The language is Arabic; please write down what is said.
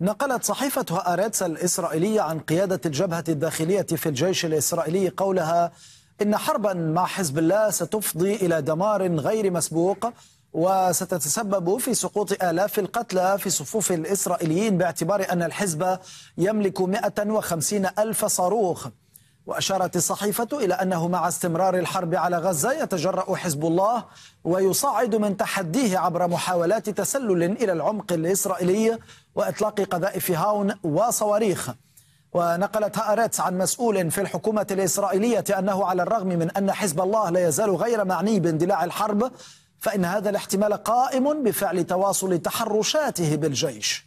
نقلت صحيفة هآرتس الإسرائيلية عن قيادة الجبهة الداخلية في الجيش الإسرائيلي قولها إن حربا مع حزب الله ستفضي إلى دمار غير مسبوق وستتسبب في سقوط آلاف القتلى في صفوف الإسرائيليين باعتبار أن الحزب يملك 150 ألف صاروخ وأشارت الصحيفة إلى أنه مع استمرار الحرب على غزة يتجرأ حزب الله ويصعد من تحديه عبر محاولات تسلل إلى العمق الإسرائيلي وإطلاق قذائف هاون وصواريخ ونقلت هأرتس عن مسؤول في الحكومة الإسرائيلية أنه على الرغم من أن حزب الله لا يزال غير معني باندلاع الحرب فإن هذا الاحتمال قائم بفعل تواصل تحرشاته بالجيش